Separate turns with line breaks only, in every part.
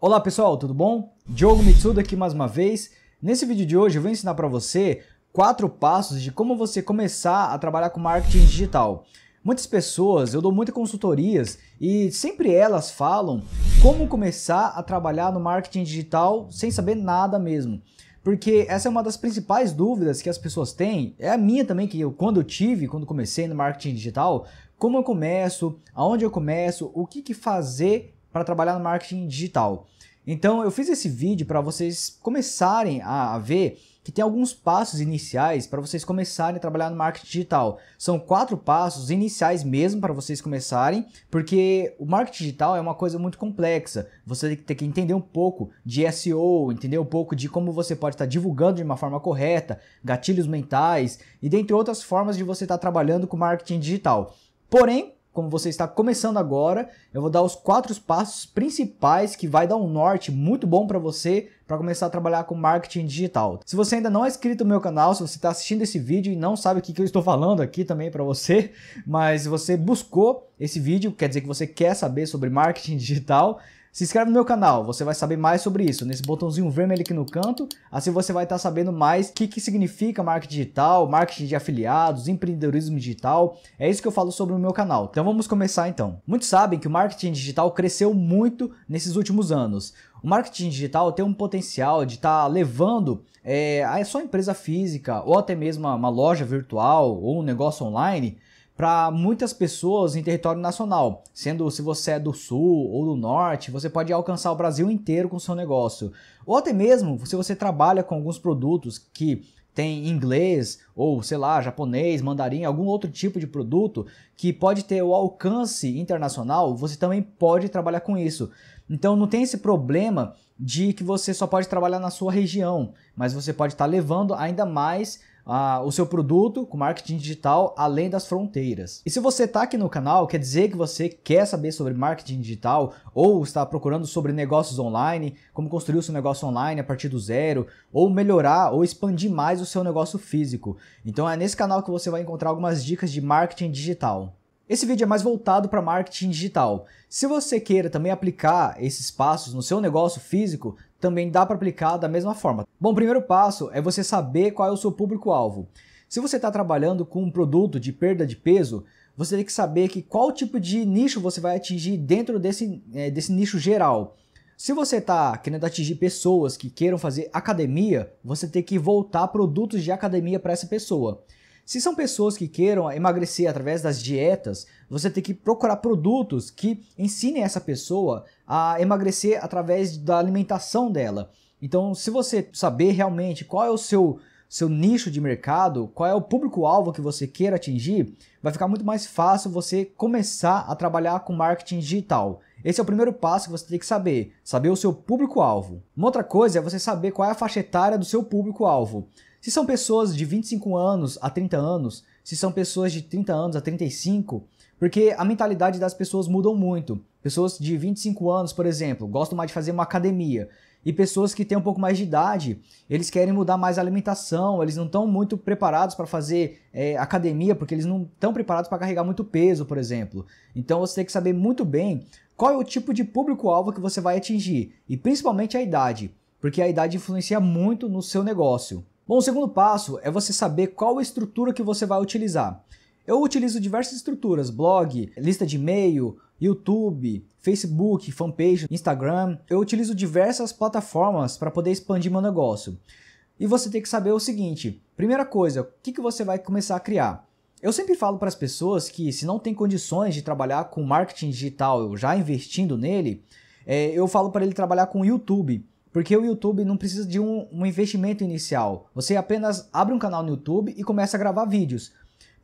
Olá pessoal, tudo bom? Diogo Mitsuda aqui mais uma vez. Nesse vídeo de hoje eu vou ensinar para você quatro passos de como você começar a trabalhar com marketing digital. Muitas pessoas, eu dou muitas consultorias e sempre elas falam como começar a trabalhar no marketing digital sem saber nada mesmo. Porque essa é uma das principais dúvidas que as pessoas têm, é a minha também que eu quando eu tive, quando comecei no marketing digital, como eu começo, aonde eu começo, o que, que fazer para trabalhar no marketing digital. Então eu fiz esse vídeo para vocês começarem a ver que tem alguns passos iniciais para vocês começarem a trabalhar no marketing digital. São quatro passos iniciais mesmo para vocês começarem, porque o marketing digital é uma coisa muito complexa. Você tem que entender um pouco de SEO, entender um pouco de como você pode estar tá divulgando de uma forma correta, gatilhos mentais e dentre outras formas de você estar tá trabalhando com marketing digital. Porém, como você está começando agora, eu vou dar os quatro passos principais que vai dar um norte muito bom para você para começar a trabalhar com marketing digital. Se você ainda não é inscrito no meu canal, se você está assistindo esse vídeo e não sabe o que, que eu estou falando aqui também para você, mas você buscou esse vídeo, quer dizer que você quer saber sobre marketing digital, se inscreve no meu canal, você vai saber mais sobre isso, nesse botãozinho vermelho aqui no canto, assim você vai estar tá sabendo mais o que, que significa marketing digital, marketing de afiliados, empreendedorismo digital, é isso que eu falo sobre o meu canal. Então vamos começar então. Muitos sabem que o marketing digital cresceu muito nesses últimos anos. O marketing digital tem um potencial de estar tá levando é, a sua empresa física ou até mesmo uma loja virtual ou um negócio online para muitas pessoas em território nacional. Sendo se você é do sul ou do norte, você pode alcançar o Brasil inteiro com seu negócio. Ou até mesmo se você trabalha com alguns produtos que tem inglês ou sei lá, japonês, mandarim, algum outro tipo de produto que pode ter o alcance internacional, você também pode trabalhar com isso. Então não tem esse problema de que você só pode trabalhar na sua região, mas você pode estar tá levando ainda mais o seu produto com marketing digital além das fronteiras. E se você está aqui no canal, quer dizer que você quer saber sobre marketing digital ou está procurando sobre negócios online, como construir o seu negócio online a partir do zero, ou melhorar ou expandir mais o seu negócio físico. Então é nesse canal que você vai encontrar algumas dicas de marketing digital. Esse vídeo é mais voltado para marketing digital. Se você queira também aplicar esses passos no seu negócio físico, também dá para aplicar da mesma forma. Bom, o primeiro passo é você saber qual é o seu público-alvo. Se você está trabalhando com um produto de perda de peso, você tem que saber que qual tipo de nicho você vai atingir dentro desse, é, desse nicho geral. Se você está querendo atingir pessoas que queiram fazer academia, você tem que voltar produtos de academia para essa pessoa. Se são pessoas que queiram emagrecer através das dietas, você tem que procurar produtos que ensinem essa pessoa a emagrecer através da alimentação dela. Então, se você saber realmente qual é o seu seu nicho de mercado, qual é o público-alvo que você queira atingir, vai ficar muito mais fácil você começar a trabalhar com marketing digital. Esse é o primeiro passo que você tem que saber, saber o seu público-alvo. Uma outra coisa é você saber qual é a faixa etária do seu público-alvo. Se são pessoas de 25 anos a 30 anos, se são pessoas de 30 anos a 35, porque a mentalidade das pessoas mudam muito. Pessoas de 25 anos, por exemplo, gostam mais de fazer uma academia. E pessoas que têm um pouco mais de idade, eles querem mudar mais a alimentação, eles não estão muito preparados para fazer é, academia, porque eles não estão preparados para carregar muito peso, por exemplo. Então você tem que saber muito bem qual é o tipo de público-alvo que você vai atingir e principalmente a idade, porque a idade influencia muito no seu negócio. Bom, o segundo passo é você saber qual estrutura que você vai utilizar. Eu utilizo diversas estruturas: blog, lista de e-mail, YouTube, Facebook, fanpage, Instagram. Eu utilizo diversas plataformas para poder expandir meu negócio. E você tem que saber o seguinte: primeira coisa, o que, que você vai começar a criar? Eu sempre falo para as pessoas que se não tem condições de trabalhar com marketing digital, eu já investindo nele, é, eu falo para ele trabalhar com o YouTube, porque o YouTube não precisa de um, um investimento inicial. Você apenas abre um canal no YouTube e começa a gravar vídeos.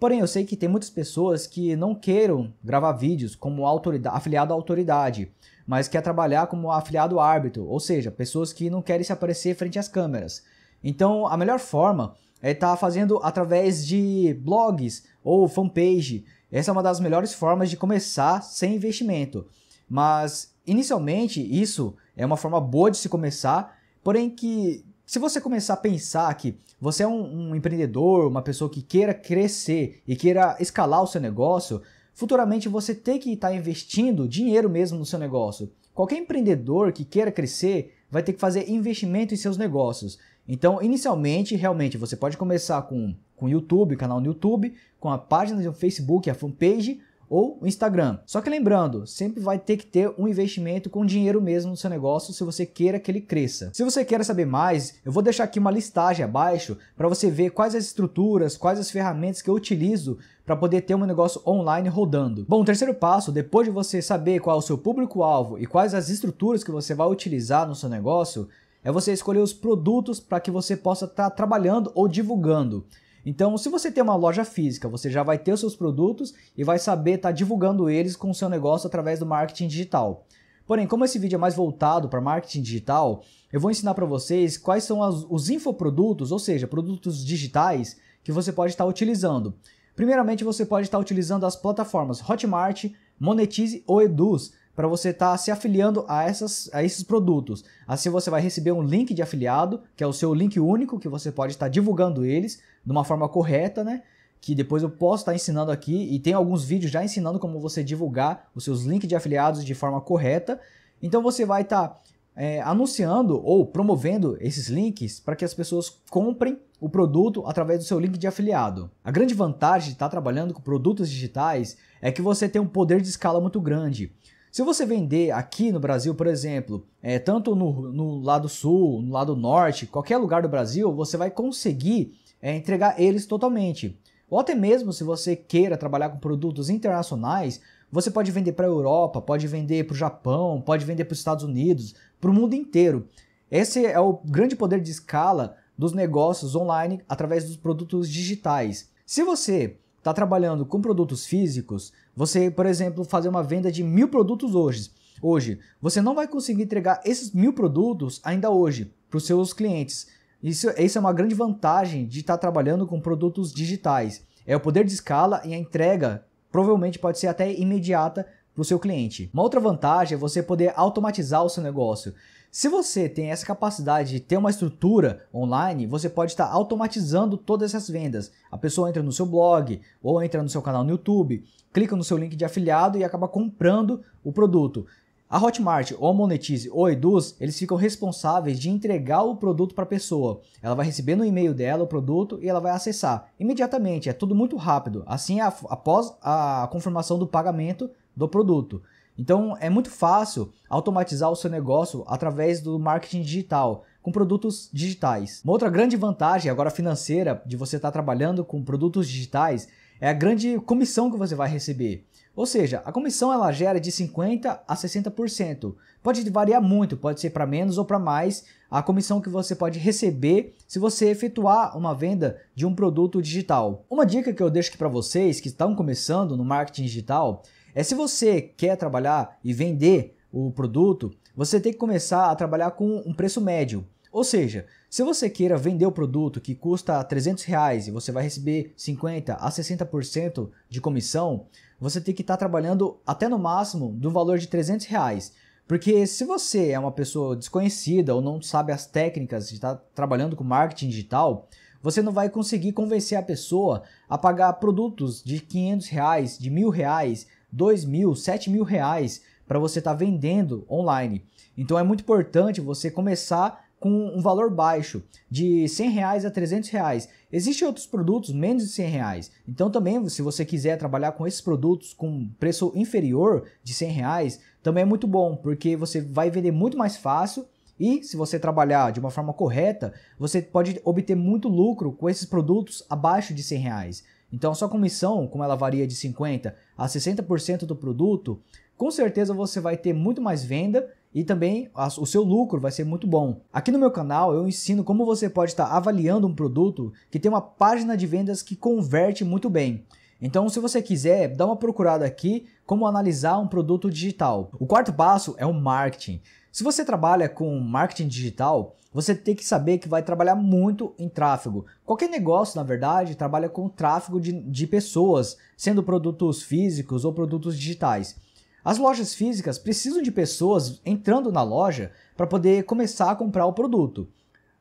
Porém, eu sei que tem muitas pessoas que não queiram gravar vídeos como autoridade, afiliado à autoridade, mas quer trabalhar como afiliado árbitro, ou seja, pessoas que não querem se aparecer frente às câmeras. Então, a melhor forma está é, fazendo através de blogs ou fanpage. Essa é uma das melhores formas de começar sem investimento. Mas inicialmente isso é uma forma boa de se começar, porém que se você começar a pensar que você é um, um empreendedor, uma pessoa que queira crescer e queira escalar o seu negócio, futuramente você tem que estar tá investindo dinheiro mesmo no seu negócio. Qualquer empreendedor que queira crescer vai ter que fazer investimento em seus negócios. Então, inicialmente, realmente, você pode começar com com YouTube, canal no YouTube, com a página do Facebook, a fanpage ou o Instagram. Só que lembrando, sempre vai ter que ter um investimento com dinheiro mesmo no seu negócio se você queira que ele cresça. Se você quer saber mais, eu vou deixar aqui uma listagem abaixo para você ver quais as estruturas, quais as ferramentas que eu utilizo para poder ter um negócio online rodando. Bom, o terceiro passo, depois de você saber qual é o seu público-alvo e quais as estruturas que você vai utilizar no seu negócio, é você escolher os produtos para que você possa estar tá trabalhando ou divulgando. Então, se você tem uma loja física, você já vai ter os seus produtos e vai saber estar tá divulgando eles com o seu negócio através do marketing digital. Porém, como esse vídeo é mais voltado para marketing digital, eu vou ensinar para vocês quais são as, os infoprodutos, ou seja, produtos digitais que você pode estar tá utilizando. Primeiramente, você pode estar tá utilizando as plataformas Hotmart, Monetize ou Eduz para você estar tá se afiliando a, essas, a esses produtos. Assim você vai receber um link de afiliado, que é o seu link único, que você pode estar tá divulgando eles de uma forma correta, né? Que depois eu posso estar tá ensinando aqui e tem alguns vídeos já ensinando como você divulgar os seus links de afiliados de forma correta. Então você vai estar tá, é, anunciando ou promovendo esses links para que as pessoas comprem o produto através do seu link de afiliado. A grande vantagem de estar tá trabalhando com produtos digitais é que você tem um poder de escala muito grande. Se você vender aqui no Brasil, por exemplo, é, tanto no, no lado sul, no lado norte, qualquer lugar do Brasil, você vai conseguir é, entregar eles totalmente. Ou até mesmo se você queira trabalhar com produtos internacionais, você pode vender para a Europa, pode vender para o Japão, pode vender para os Estados Unidos, para o mundo inteiro. Esse é o grande poder de escala dos negócios online através dos produtos digitais. Se você está trabalhando com produtos físicos, você, por exemplo, fazer uma venda de mil produtos hoje, hoje você não vai conseguir entregar esses mil produtos ainda hoje para os seus clientes. Isso, isso é uma grande vantagem de estar tá trabalhando com produtos digitais. É o poder de escala e a entrega provavelmente pode ser até imediata para o seu cliente. Uma outra vantagem é você poder automatizar o seu negócio. Se você tem essa capacidade de ter uma estrutura online, você pode estar automatizando todas essas vendas. A pessoa entra no seu blog ou entra no seu canal no YouTube, clica no seu link de afiliado e acaba comprando o produto. A Hotmart, ou a Monetize, ou a Eduz, eles ficam responsáveis de entregar o produto para a pessoa. Ela vai receber no e-mail dela o produto e ela vai acessar imediatamente. É tudo muito rápido. Assim, após a confirmação do pagamento, do produto. Então é muito fácil automatizar o seu negócio através do marketing digital com produtos digitais. Uma outra grande vantagem agora financeira de você estar trabalhando com produtos digitais é a grande comissão que você vai receber. Ou seja, a comissão ela gera de 50 a 60%. Pode variar muito, pode ser para menos ou para mais a comissão que você pode receber se você efetuar uma venda de um produto digital. Uma dica que eu deixo aqui para vocês que estão começando no marketing digital é se você quer trabalhar e vender o produto, você tem que começar a trabalhar com um preço médio. Ou seja, se você queira vender o produto que custa 300 reais e você vai receber 50 a 60% de comissão, você tem que estar tá trabalhando até no máximo do valor de 300 reais. Porque se você é uma pessoa desconhecida ou não sabe as técnicas de estar tá trabalhando com marketing digital, você não vai conseguir convencer a pessoa a pagar produtos de 500 reais, de mil reais, dois mil, sete mil reais para você estar tá vendendo online. Então é muito importante você começar com um valor baixo, de 100 reais a 300 reais. Existem outros produtos menos de 100 reais. Então também, se você quiser trabalhar com esses produtos com preço inferior de 100 reais, também é muito bom, porque você vai vender muito mais fácil e se você trabalhar de uma forma correta, você pode obter muito lucro com esses produtos abaixo de 100 reais. Então a sua comissão, como ela varia de 50 a 60% do produto, com certeza você vai ter muito mais venda e também o seu lucro vai ser muito bom. Aqui no meu canal eu ensino como você pode estar avaliando um produto que tem uma página de vendas que converte muito bem. Então, se você quiser, dá uma procurada aqui como analisar um produto digital. O quarto passo é o marketing. Se você trabalha com marketing digital, você tem que saber que vai trabalhar muito em tráfego. Qualquer negócio, na verdade, trabalha com tráfego de, de pessoas, sendo produtos físicos ou produtos digitais. As lojas físicas precisam de pessoas entrando na loja para poder começar a comprar o produto.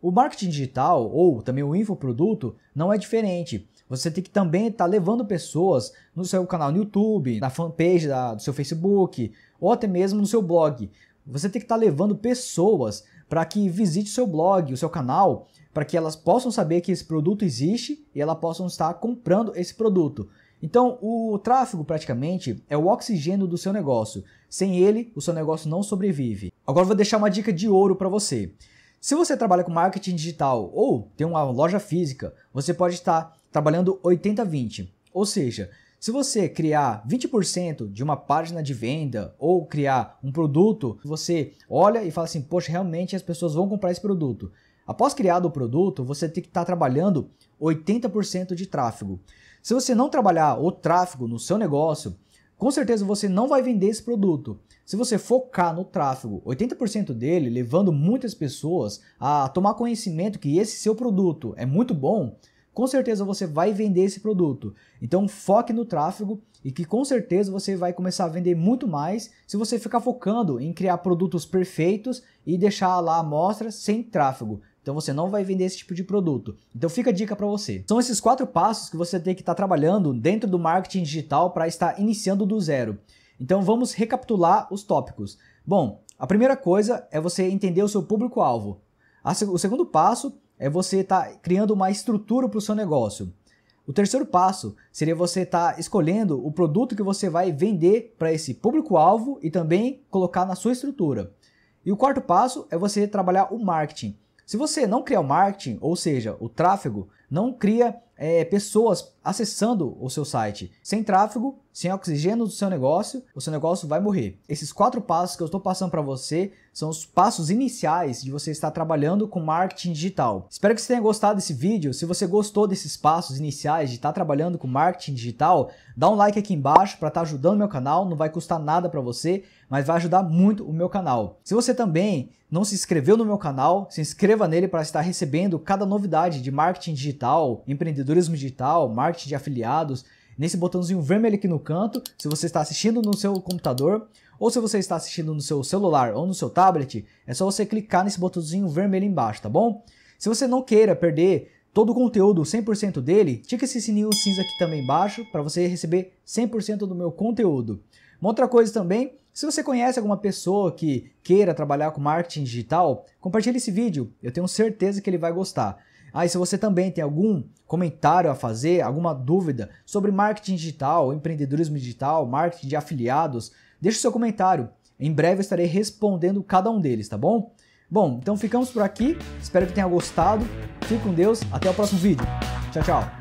O marketing digital ou também o infoproduto não é diferente. Você tem que também estar tá levando pessoas no seu canal no YouTube, na fanpage da, do seu Facebook, ou até mesmo no seu blog. Você tem que estar tá levando pessoas para que visite o seu blog, o seu canal, para que elas possam saber que esse produto existe e elas possam estar comprando esse produto. Então, o tráfego praticamente é o oxigênio do seu negócio. Sem ele, o seu negócio não sobrevive. Agora vou deixar uma dica de ouro para você. Se você trabalha com marketing digital ou tem uma loja física, você pode estar trabalhando 80-20. Ou seja, se você criar 20% de uma página de venda ou criar um produto, você olha e fala assim: Poxa, realmente as pessoas vão comprar esse produto. Após criar o produto, você tem que estar trabalhando 80% de tráfego. Se você não trabalhar o tráfego no seu negócio, com certeza você não vai vender esse produto. Se você focar no tráfego, 80% dele, levando muitas pessoas a tomar conhecimento que esse seu produto é muito bom, com certeza você vai vender esse produto. Então foque no tráfego e que com certeza você vai começar a vender muito mais se você ficar focando em criar produtos perfeitos e deixar lá amostras sem tráfego. Então você não vai vender esse tipo de produto. Então fica a dica para você. São esses quatro passos que você tem que estar tá trabalhando dentro do marketing digital para estar iniciando do zero. Então vamos recapitular os tópicos. Bom, a primeira coisa é você entender o seu público-alvo. O segundo passo é você estar tá criando uma estrutura para o seu negócio. O terceiro passo seria você estar tá escolhendo o produto que você vai vender para esse público-alvo e também colocar na sua estrutura. E o quarto passo é você trabalhar o marketing. Se você não cria o marketing, ou seja, o tráfego, não cria é, pessoas acessando o seu site. Sem tráfego, sem oxigênio do seu negócio, o seu negócio vai morrer. Esses quatro passos que eu estou passando para você são os passos iniciais de você estar trabalhando com marketing digital. Espero que você tenha gostado desse vídeo. Se você gostou desses passos iniciais de estar trabalhando com marketing digital, dá um like aqui embaixo para estar tá ajudando meu canal, não vai custar nada para você mas vai ajudar muito o meu canal. Se você também não se inscreveu no meu canal, se inscreva nele para estar recebendo cada novidade de marketing digital, empreendedorismo digital, marketing de afiliados, nesse botãozinho vermelho aqui no canto, se você está assistindo no seu computador ou se você está assistindo no seu celular ou no seu tablet, é só você clicar nesse botãozinho vermelho embaixo, tá bom? Se você não queira perder todo o conteúdo 100% dele, tica esse sininho cinza aqui também embaixo para você receber 100% do meu conteúdo. Uma outra coisa também se você conhece alguma pessoa que queira trabalhar com marketing digital, compartilhe esse vídeo, eu tenho certeza que ele vai gostar. Ah, e se você também tem algum comentário a fazer, alguma dúvida sobre marketing digital, empreendedorismo digital, marketing de afiliados, deixe seu comentário. Em breve eu estarei respondendo cada um deles, tá bom? Bom, então ficamos por aqui. Espero que tenha gostado. Fique com Deus. Até o próximo vídeo. Tchau, tchau.